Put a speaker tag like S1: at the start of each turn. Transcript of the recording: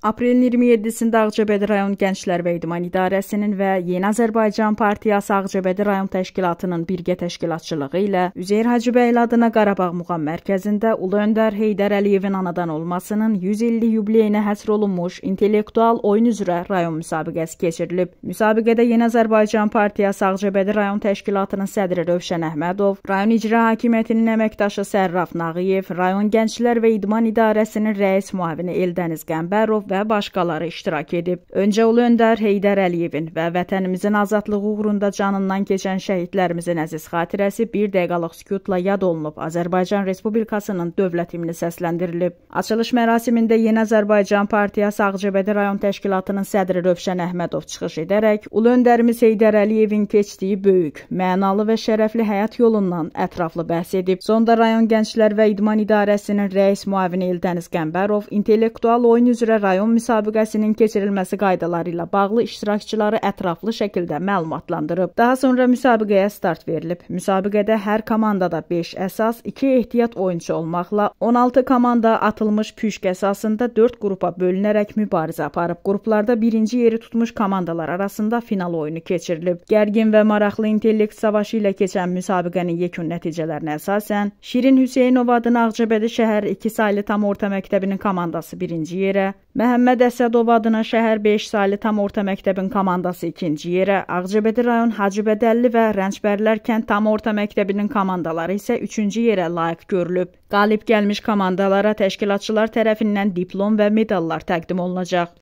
S1: Aprelin 27-sində Ağcabədi rayon Gənclər və İdman İdarəsinin və Yeni Azərbaycan Partiyası Ağcabədi rayon təşkilatının birgə təşkilatçılığı ilə Üzeyir Hacıbəyli adına Qarabağ Muğam Mərkəzində Ulu Öndər Heydər Əliyevin anadan olmasının 100 illik yubileyinə həsr olunmuş intellektual oyun üzrə rayon müsabiqəsi keçirilib. Müsabiqədə Yeni Azərbaycan Partiyası Ağcabədi rayon təşkilatının sədri Rövşən Əhmədov, rayon icra hakimiyyətinin əməkdaşı Sərraf Nağıyev, rayon Gənclər və İdman İdarəsinin rəis müavini Eldəniz Qəmbərov və başqaları iştirak edib. Öncə ulu öndər Heydər Əliyevin və vətənimizin azadlığı uğrunda canından keçən şəhidlərimizin əziz xatirəsi 1 dəqiqəlik sükutla yad olunub. Azərbaycan Respublikasının dövlət himni səsləndirilib. Açılış mərasimində Yeni Azərbaycan Partiyası Ağcabədi rayon təşkilatının sədri Rövşən Əhmədov çıxış edərək ulu öndərimiz Heydər Əliyevin keçdiyi böyük, mənalı və şərəfli həyat yolundan ətraflı bəhs edib. Sonda rayon Gənclər və İdman İdarəsinin rəis müavini Eldəniz Qəmbərov intellektual oyun üzrə rayon rayon müsabiqəsinin keçirilməsi qaydaları ilə bağlı iştirakçıları ətraflı şəkildə məlumatlandırıb. Daha sonra müsabiqəyə start verilib. Müsabiqədə hər komandada 5 əsas, 2 ehtiyat oyunçu olmaqla 16 komanda atılmış püşk əsasında 4 qrupa bölünərək mübarizə aparıb. Qruplarda birinci yeri tutmuş komandalar arasında final oyunu keçirilib. Gərgin və maraqlı intellekt savaşı ilə keçən müsabiqənin yekun nəticələrinə əsasən Şirin Hüseynov adına Ağcabədi şəhər 2 saylı tam orta məktəbinin komandası birinci yerə, Məhəmməd Məhəmməd Əsədov adına şəhər 5 saylı tam orta məktəbin komandası ikinci yerə, Ağcabədi rayon Hacıbədəlli və Rəncbərlər kənd tam orta məktəbinin komandaları isə üçüncü yerə layiq görülüb. Qalib gəlmiş komandalara təşkilatçılar tərəfindən diplom və medallar təqdim olunacaq.